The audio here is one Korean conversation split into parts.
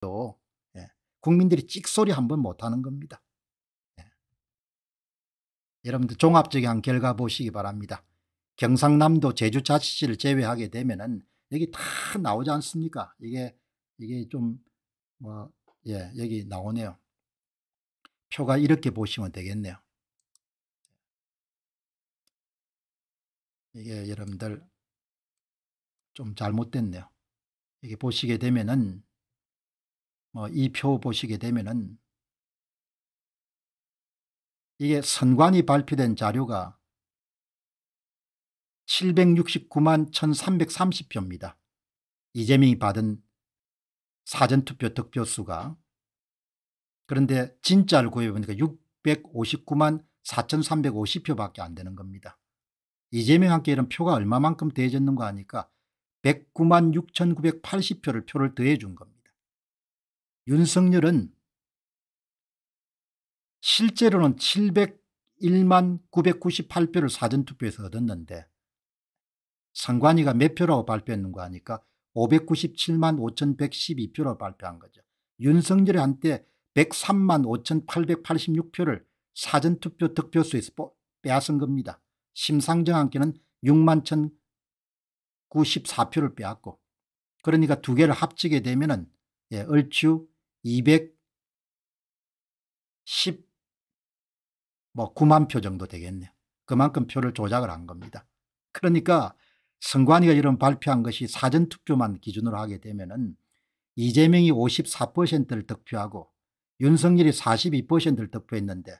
또 예, 국민들이 찍소리 한 번 못하는 겁니다. 예. 여러분들 종합적인 결과 보시기 바랍니다. 경상남도 제주 자치시를 제외하게 되면은 여기 다 나오지 않습니까? 이게 이게 좀 뭐예 여기 나오네요. 표가 이렇게 보시면 되겠네요. 이게 여러분들 좀 잘못됐네요. 이게 보시게 되면은 뭐이표 보시게 되면은 이게 선관위 발표된 자료가 769만 1330표입니다. 이재명이 받은 사전투표 득표수가 그런데 진짜를 구해보니까 659만 4350표밖에 안 되는 겁니다. 이재명한테 이런 표가 얼마만큼 더해졌는가 하니까 109만 6980표를 표를 더해준 겁니다. 윤석열은 실제로는 701만 998표를 사전투표에서 얻었는데 상관이가 몇 표라고 발표했는 가하니까 597만 5112표로 발표한 거죠. 윤석열이 한때 103만 5886표를 사전투표 득표수에서 빼앗은 겁니다. 심상정 한께는 6만 1094표를 빼앗고 그러니까 두 개를 합치게 되면 은 예, 얼추 210, 뭐 9만 표 정도 되겠네요. 그만큼 표를 조작을 한 겁니다. 그러니까 선관위가 이런 발표한 것이 사전투표만 기준으로 하게 되면은 이재명이 54%를 득표하고 윤석열이 42%를 득표했는데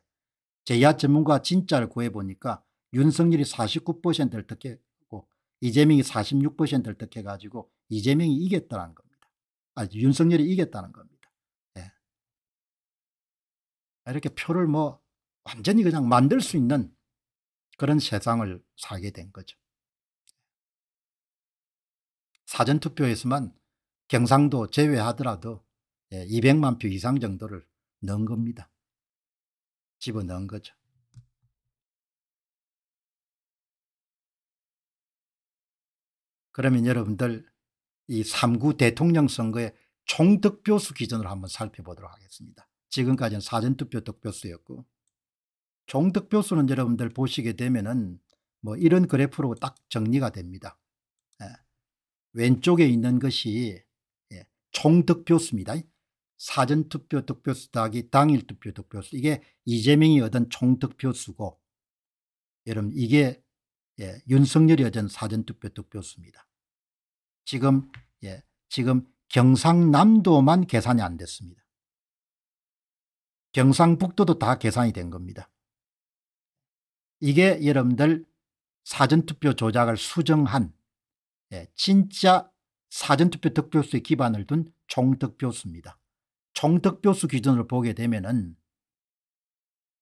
제야 전문가 진짜를 구해보니까 윤석열이 49%를 득했고 이재명이 46%를 득해가지고 이재명이 이겼다는 겁니다. 아, 윤석열이 이겼다는 겁니다. 이렇게 표를 뭐 완전히 그냥 만들 수 있는 그런 세상을 살게 된 거죠. 사전투표에서만 경상도 제외하더라도 200만 예, 표 이상 정도를 넣은 겁니다. 집어넣은 거죠. 그러면 여러분들 이 3구 대통령 선거의 총득표수 기준으로 한번 살펴보도록 하겠습니다. 지금까지는 사전투표 득표수였고 총득표수는 여러분들 보시게 되면은 뭐 이런 그래프로 딱 정리가 됩니다. 예. 왼쪽에 있는 것이 예. 총득표수입니다. 사전투표 득표수 더하기 당일투표 득표수 이게 이재명이 얻은 총득표수고 여러분 이게 예. 윤석열이 얻은 사전투표 득표수입니다. 지금 예, 지금 경상남도만 계산이 안 됐습니다. 경상북도도 다 계산이 된 겁니다. 이게 여러분들 사전투표 조작을 수정한 예, 진짜 사전투표 득표수에 기반을 둔 총득표수입니다. 총득표수 기준으로 보게 되면 은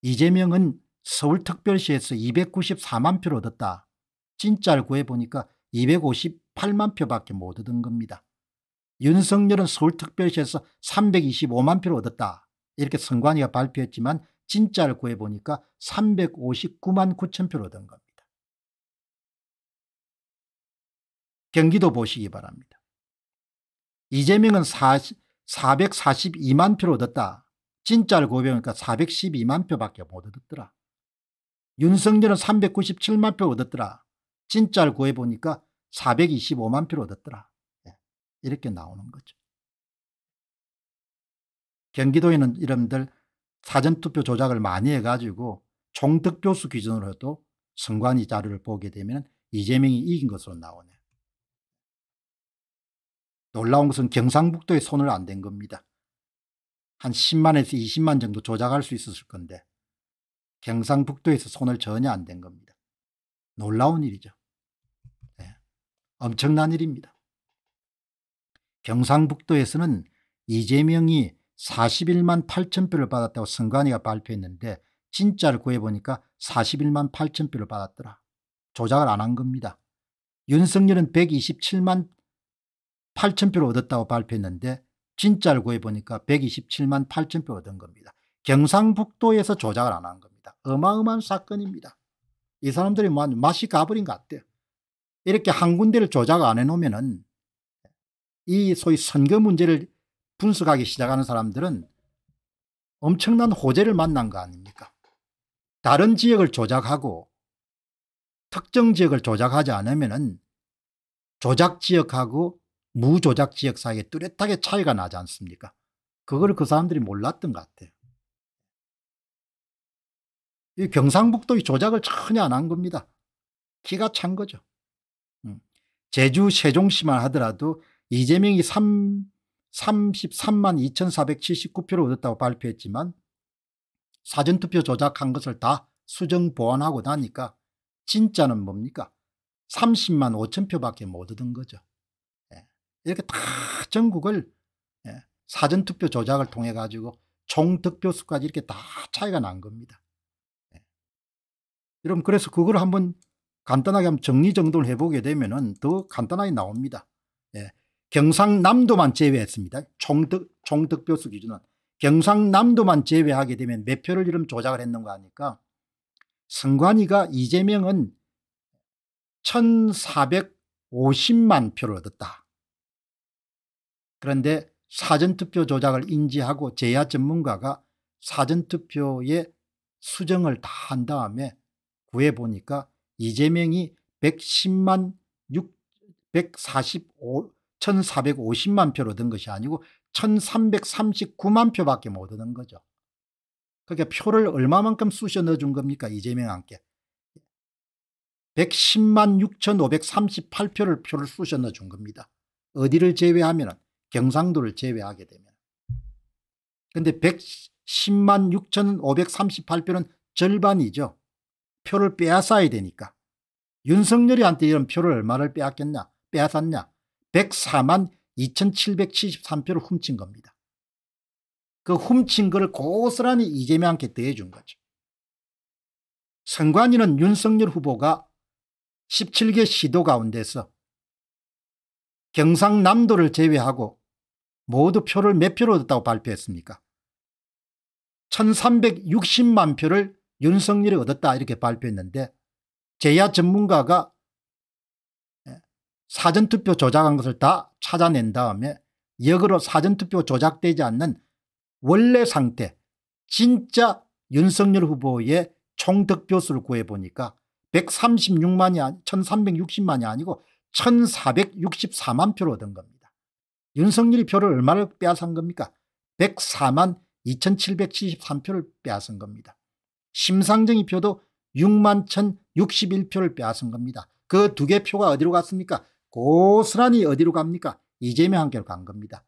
이재명은 서울특별시에서 294만 표를 얻었다. 진짜를 구해보니까 258만 표밖에 못 얻은 겁니다. 윤석열은 서울특별시에서 325만 표를 얻었다. 이렇게 선관위가 발표했지만 진짜를 구해보니까 359만 9천 표로 된 겁니다. 경기도 보시기 바랍니다. 이재명은 40, 442만 표로 얻었다. 진짜를 고백하니까 412만 표밖에 못 얻었더라. 윤석열은 397만 표 얻었더라. 진짜를 구해보니까 425만 표를 얻었더라. 예, 이렇게 나오는 거죠. 경기도에는 이름들 사전투표 조작을 많이 해가지고 총득표수 기준으로 해도 선관위 자료를 보게 되면 이재명이 이긴 것으로 나오네. 놀라운 것은 경상북도에 손을 안 댄 겁니다. 한 10만에서 20만 정도 조작할 수 있었을 건데 경상북도에서 손을 전혀 안 댄 겁니다. 놀라운 일이죠. 네. 엄청난 일입니다. 경상북도에서는 이재명이 41만 8천 표를 받았다고 선관위가 발표했는데 진짜를 구해보니까 41만 8천 표를 받았더라. 조작을 안 한 겁니다. 윤석열은 127만 8천 표를 얻었다고 발표했는데 진짜를 구해보니까 127만 8천 표를 얻은 겁니다. 경상북도에서 조작을 안 한 겁니다. 어마어마한 사건입니다. 이 사람들이 맛이 가버린 것 같아요. 이렇게 한 군데를 조작 안 해놓으면 이 소위 선거 문제를 분석하기 시작하는 사람들은 엄청난 호재를 만난 거 아닙니까? 다른 지역을 조작하고 특정 지역을 조작하지 않으면 조작 지역하고 무조작 지역 사이에 뚜렷하게 차이가 나지 않습니까? 그걸 그 사람들이 몰랐던 것 같아요. 이 경상북도의 조작을 전혀 안 한 겁니다. 키가 찬 거죠. 음. 제주 세종시만 하더라도 이재명이 3 33만 2,479표를 얻었다고 발표했지만 사전투표 조작한 것을 다 수정 보완하고 나니까 진짜는 뭡니까? 30만 5천 표밖에 못 얻은 거죠. 예. 이렇게 다 전국을 예, 사전투표 조작을 통해 가지고 총득표수까지 이렇게 다 차이가 난 겁니다. 예. 여러분 그래서 그걸 한번 간단하게 한번 정리정돈을 해보게 되면 은더 간단하게 나옵니다. 경상남도만 제외했습니다. 총득, 총득표수 기준은 경상남도만 제외하게 되면 몇 표를 이름 조작을 했는가 하니까 선관위가 이재명은 1450만 표를 얻었다. 그런데 사전투표 조작을 인지하고 제야 전문가가 사전투표의 수정을 다 한 다음에 구해보니까 이재명이 110만 6, 145, 1450만 표로 든 것이 아니고 1339만 표밖에 못 얻은 거죠. 그러니까 표를 얼마만큼 쑤셔 넣어준 겁니까 이재명한테. 110만 6538표를 표를 쑤셔 넣어준 겁니다. 어디를 제외하면 경상도를 제외하게 되면. 근데 110만 6538표는 절반이죠. 표를 빼앗아야 되니까. 윤석열이한테 이런 표를 얼마를 빼앗겠냐 빼앗았냐 104만 2773표를 훔친 겁니다. 그 훔친 거를 고스란히 이재명한테 대해준 거죠. 선관위는 윤석열 후보가 17개 시도 가운데서 경상남도를 제외하고 모두 표를 몇 표로 얻었다고 발표했습니까? 1360만 표를 윤석열이 얻었다 이렇게 발표했는데 제야 전문가가 사전투표 조작한 것을 다 찾아낸 다음에 역으로 사전투표 조작되지 않는 원래 상태 진짜 윤석열 후보의 총득표수를 구해보니까 136만이 아니 1360만이 아니고 1464만 표를 얻은 겁니다. 윤석열이 표를 얼마를 빼앗은 겁니까? 104만 2773표를 빼앗은 겁니다. 심상정이 표도 6만 1061표를 빼앗은 겁니다. 그 두 개 표가 어디로 갔습니까? 고스란히 어디로 갑니까? 이재명 한결 간 겁니다.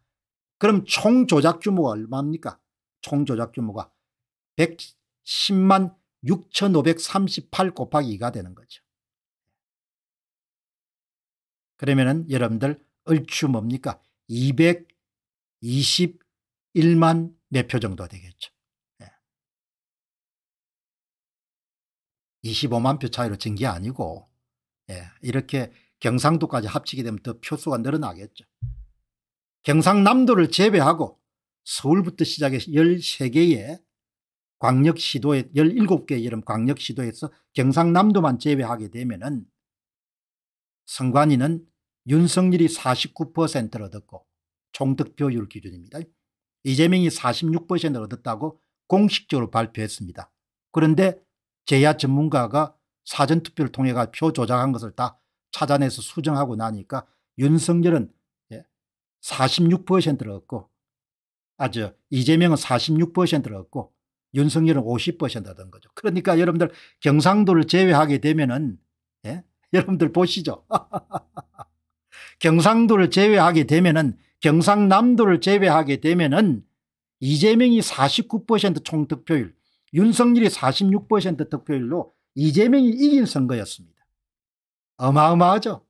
그럼 총 조작 규모가 얼마입니까? 총 조작 규모가 110만 6538 곱하기 2가 되는 거죠. 그러면은 여러분들 얼추 뭡니까? 221만 몇 표 정도 되겠죠. 25만 예. 표 차이로 진 게 아니고 예, 이렇게 경상도까지 합치게 되면 더 표수가 늘어나겠죠. 경상남도를 제외하고 서울부터 시작해서 13개의 광역시도에 17개의 이런 광역시도에서 경상남도만 제외하게 되면 은 선관위는 윤석열이 49%를 얻었고 총득표율 기준입니다. 이재명이 46%를 얻었다고 공식적으로 발표했습니다. 그런데 제야 전문가가 사전투표를 통해 표 조작한 것을 다 찾아내서 수정하고 나니까 윤석열은 46%를 예, 얻고 아주 이재명은 46%를 얻고 윤석열은 50%던 거죠. 그러니까 여러분들 경상도를 제외하게 되면은 예? 여러분들 보시죠. 경상도를 제외하게 되면은 경상남도를 제외하게 되면은 이재명이 49% 총득표율, 윤석열이 46% 득표율로 이재명이 이긴 선거였습니다. 어마어마하죠.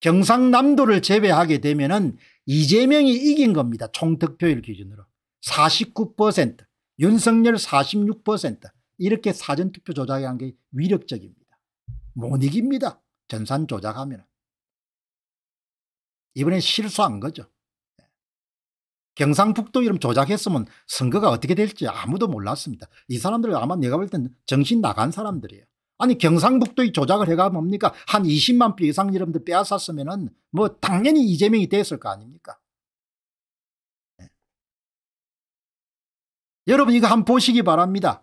경상남도를 제외하게 되면 이재명이 이긴 겁니다. 총득표율 기준으로. 49% 윤석열 46% 이렇게 사전투표 조작한 게 위력적입니다. 못 이깁니다. 전산 조작하면. 이번엔 실수한 거죠. 경상북도 이름 조작했으면 선거가 어떻게 될지 아무도 몰랐습니다. 이 사람들 아마 내가 볼 땐 정신 나간 사람들이에요. 아니 경상북도의 조작을 해가 뭡니까 한 20만 표 이상 여러분들 빼앗았으면 은뭐 당연히 이재명이 됐을 거 아닙니까 네. 여러분 이거 한번 보시기 바랍니다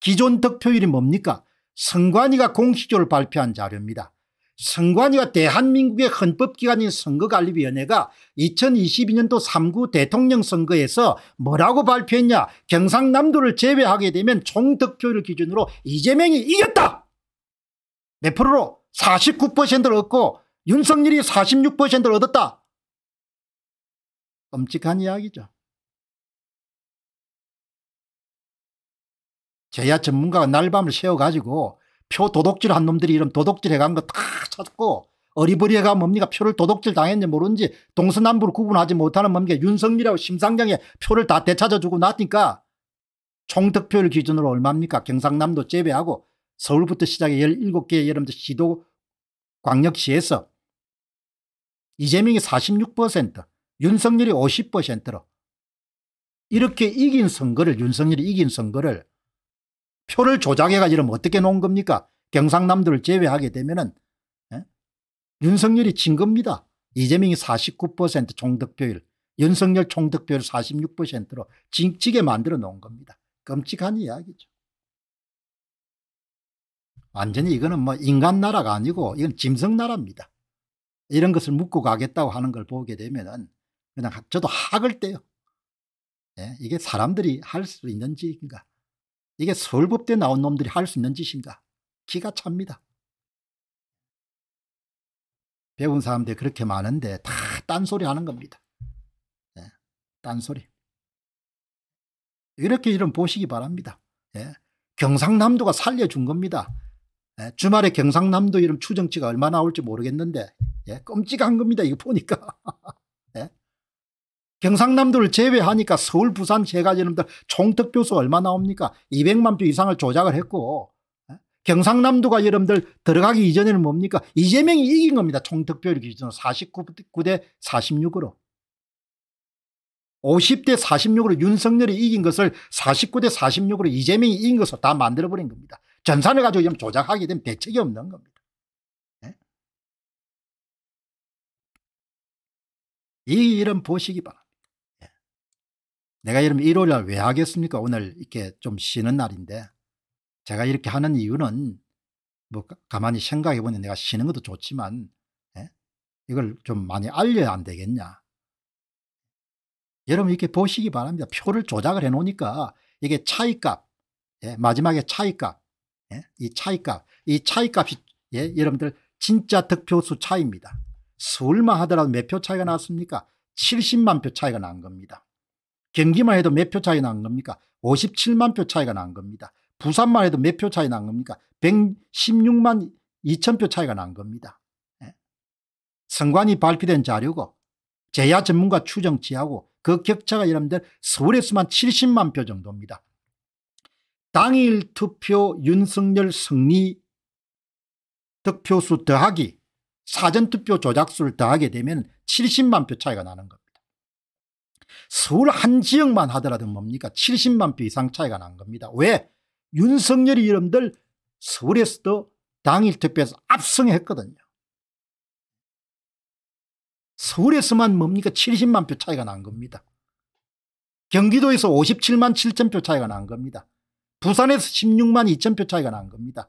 기존 득표율이 뭡니까 선관위가 공식적으로 발표한 자료입니다 선관위가 대한민국의 헌법기관인 선거관리위원회가 2022년도 3구 대통령 선거에서 뭐라고 발표했냐 경상남도를 제외하게 되면 총 득표율 기준으로 이재명이 이겼다 몇 프로로 49%를 얻고 윤석열이 46%를 얻었다. 끔찍한 이야기죠. 제야 전문가가 날밤을 새워가지고 표 도둑질한 놈들이 이런 도둑질해간 거 다 찾고 어리버리해가 뭡니까 표를 도둑질 당했는지 모르지 동서남북을 구분하지 못하는 뭡니까 윤석열하고 심상정의 표를 다 되찾아주고 놨으니까 총득표율 기준으로 얼마입니까 경상남도 제외하고 서울부터 시작해 17개 의 여러분들 시도 광역시에서 이재명이 46% 윤석열이 50%로 이렇게 이긴 선거를 윤석열이 이긴 선거를 표를 조작해가지고 이러면 어떻게 놓은 겁니까 경상남도를 제외하게 되면은 예? 윤석열이 진 겁니다 이재명이 49% 총득표율 윤석열 총득표율 46%로 징치게 만들어 놓은 겁니다 끔찍한 이야기죠 완전히 이거는 뭐 인간 나라가 아니고 이건 짐승 나라입니다. 이런 것을 묻고 가겠다고 하는 걸 보게 되면은 그냥 저도 학을 떼요. 예, 이게 사람들이 할 수 있는 짓인가? 이게 서울법대 나온 놈들이 할 수 있는 짓인가? 기가 찹니다. 배운 사람들이 그렇게 많은데 다 딴소리 하는 겁니다. 예, 딴소리. 이렇게 이런 보시기 바랍니다. 예, 경상남도가 살려준 겁니다. 예, 주말에 경상남도 이름 추정치가 얼마 나올지 모르겠는데 예, 끔찍한 겁니다. 이거 보니까. 예? 경상남도를 제외하니까 서울 부산 세 가지 놈들 총특표수 얼마 나옵니까 200만 표 이상을 조작을 했고 예. 경상남도가 여러분들 들어가기 이전에는 뭡니까 이재명이 이긴 겁니다. 총득표율 기준으로 49대 46으로. 50대 46으로 윤석열이 이긴 것을 49대 46으로 이재명이 이긴 것을 다 만들어버린 겁니다. 전산을 가지고 좀 조작하게 되면 대책이 없는 겁니다. 네? 이 일은 보시기 바랍니다. 네. 내가 이러면 일요일 날왜 하겠습니까? 오늘 이렇게 좀 쉬는 날인데 제가 이렇게 하는 이유는 뭐 가만히 생각해 보니 내가 쉬는 것도 좋지만 네? 이걸 좀 많이 알려야 안 되겠냐. 여러분 이렇게 보시기 바랍니다. 표를 조작을 해 놓으니까 이게 차이값, 마지막에 차이값 예? 이 차이값, 이 차이값이 예? 여러분들 진짜 득표수 차이입니다. 설마 하더라도 몇 표 차이가 났습니까? 70만 표 차이가 난 겁니다. 경기만 해도 몇 표 차이 난 겁니까? 57만 표 차이가 난 겁니다. 부산만 해도 몇 표 차이 난 겁니까? 116만 2천 표 차이가 난 겁니다. 예? 선관위 발표된 자료고 재야 전문가 추정치하고 그 격차가 여러분들 서울에서만 70만 표 정도입니다. 당일 투표 윤석열 승리 득표수 더하기 사전투표 조작수를 더하게 되면 70만 표 차이가 나는 겁니다. 서울 한 지역만 하더라도 뭡니까 70만 표 이상 차이가 난 겁니다. 왜? 윤석열이 이름들 서울에서도 당일 투표에서 압승했거든요. 서울에서만 뭡니까 70만 표 차이가 난 겁니다. 경기도에서 57만 7천 표 차이가 난 겁니다. 부산에서 16만 2천표 차이가 난 겁니다.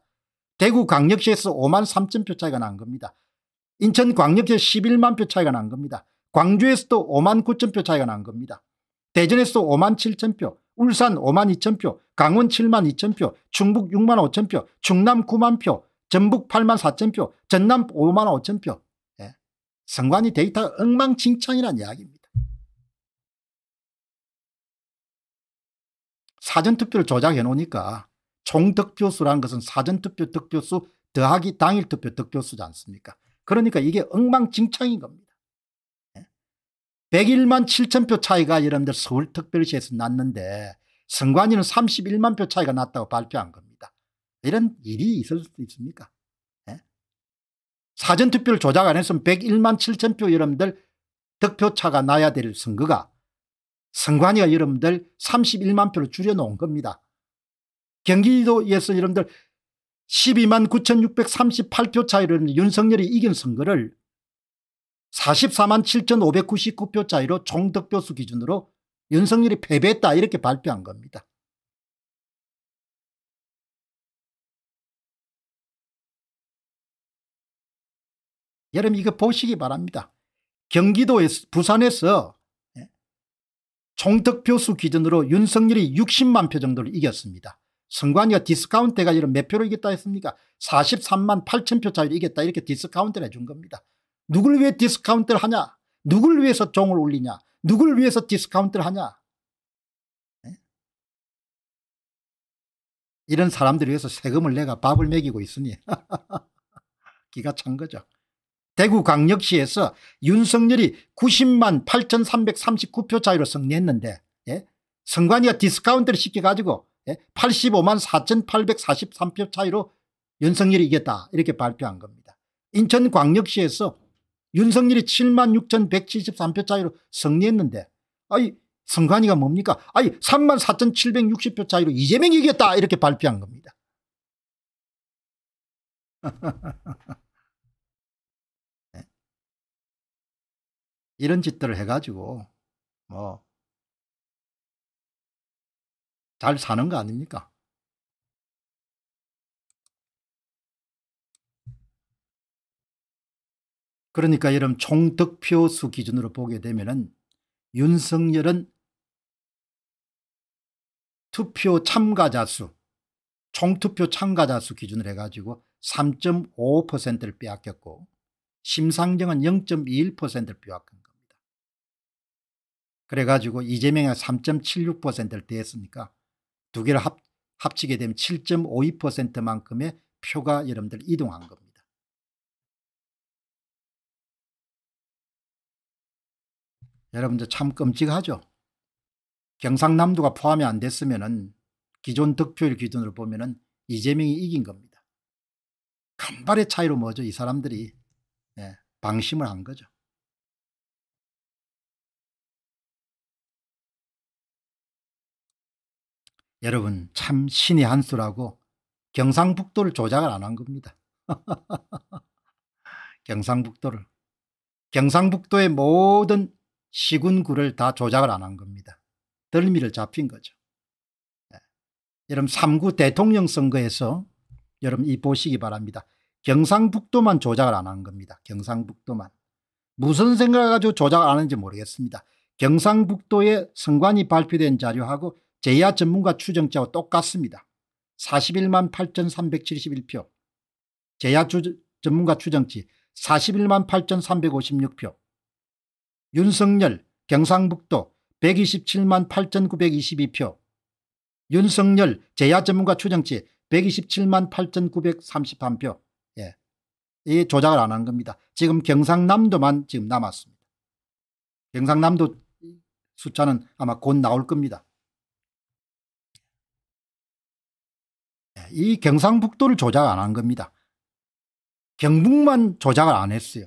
대구 광역시에서 5만 3천표 차이가 난 겁니다. 인천 광역시에서 11만 표 차이가 난 겁니다. 광주에서도 5만 9천표 차이가 난 겁니다. 대전에서 5만 7천표, 울산 5만 2천표, 강원 7만 2천표, 충북 6만 5천표, 충남 9만표, 전북 8만 4천표, 전남 5만 5천표. 예. 성관이 데이터 엉망진창이란 이야기입니다. 사전투표를 조작해 놓으니까 총득표수라는 것은 사전투표 득표수 더하기 당일투표 득표수지 않습니까 그러니까 이게 엉망진창인 겁니다. 101만 예? 7천 표 차이가 여러분들 서울특별시에서 났는데 선관위는 31만 표 차이가 났다고 발표한 겁니다. 이런 일이 있을 수 있습니까? 예? 사전투표를 조작 안 했으면 101만 7천 표 여러분들 득표차가 나야 될 선거가 선관위가 여러분들 31만 표를 줄여놓은 겁니다. 경기도에서 여러분들 12만 9,638표 차이로 윤석열이 이긴 선거를 44만 7,599표 차이로 총득표수 기준으로 윤석열이 패배했다 이렇게 발표한 겁니다. 여러분 이거 보시기 바랍니다. 경기도에서 부산에서 총득표수 기준으로 윤석열이 60만 표 정도를 이겼습니다. 선관위가 디스카운트가 이런 몇 표를 이겼다 했습니까? 43만 8천 표 차이를 이겼다 이렇게 디스카운트를 해준 겁니다. 누굴 위해 디스카운트를 하냐? 누굴 위해서 종을 울리냐? 누굴 위해서 디스카운트를 하냐? 네? 이런 사람들 위해서 세금을 내가 밥을 먹이고 있으니 기가 찬 거죠. 대구광역시에서 윤석열이 90만 8,339표 차이로 승리했는데 예? 선관위가 디스카운트를 시켜가지고 예? 85만 4,843표 차이로 윤석열이 이겼다 이렇게 발표한 겁니다. 인천광역시에서 윤석열이 7만 6,173표 차이로 승리했는데 아이 선관위가 뭡니까? 아니 3만 4,760표 차이로 이재명이 이겼다 이렇게 발표한 겁니다. 이런 짓들을 해가지고 뭐 잘 사는 거 아닙니까? 그러니까 여러분 총득표 수 기준으로 보게 되면 윤석열은 투표 참가자 수, 총투표 참가자 수 기준을 해가지고 3.5%를 빼앗겼고 심상정은 0.21%를 빼앗겼다. 그래가지고 이재명이 3.76%를 대했으니까 두 개를 합, 합치게 되면 7.52%만큼의 표가 여러분들 이동한 겁니다. 여러분들 참 끔찍하죠. 경상남도가 포함이 안 됐으면 기존 득표율 기준으로 보면 은 이재명이 이긴 겁니다. 간발의 차이로 뭐죠. 이 사람들이 예, 방심을 한 거죠. 여러분 참 신의 한 수라고 경상북도를 조작을 안 한 겁니다. 경상북도를 경상북도의 모든 시군구를 다 조작을 안 한 겁니다. 덜미를 잡힌 거죠. 네. 여러분 3구 대통령 선거에서 여러분 이 보시기 바랍니다. 경상북도만 조작을 안 한 겁니다. 경상북도만. 무슨 생각을 가지고 조작을 안 하는지 모르겠습니다. 경상북도의 선관이 발표된 자료하고 제야 전문가 추정자와 똑같습니다. 41만 8,371표 제야 주, 전문가 추정치 41만 8,356표 윤석열 경상북도 127만 8,922표 윤석열 제야 전문가 추정치 127만 8,931표 예. 이 조작을 안 한 겁니다. 지금 경상남도만 지금 남았습니다. 경상남도 숫자는 아마 곧 나올 겁니다. 이 경상북도를 조작 안 한 겁니다. 경북만 조작을 안 했어요.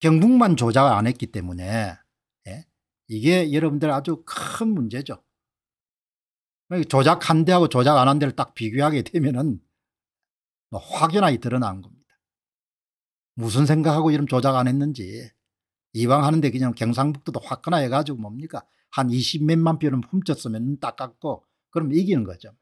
경북만 조작을 안 했기 때문에 예? 이게 여러분들 아주 큰 문제죠. 그러니까 조작한 데하고 조작 안 한 데를 딱 비교하게 되면은 뭐 확연하게 드러난 겁니다. 무슨 생각하고 이런 조작 안 했는지 이왕 하는데 그냥 경상북도도 화끈하게 가지고 뭡니까 한 20몇만 표는 훔쳤으면 딱 깎고 그럼 이기는 거죠.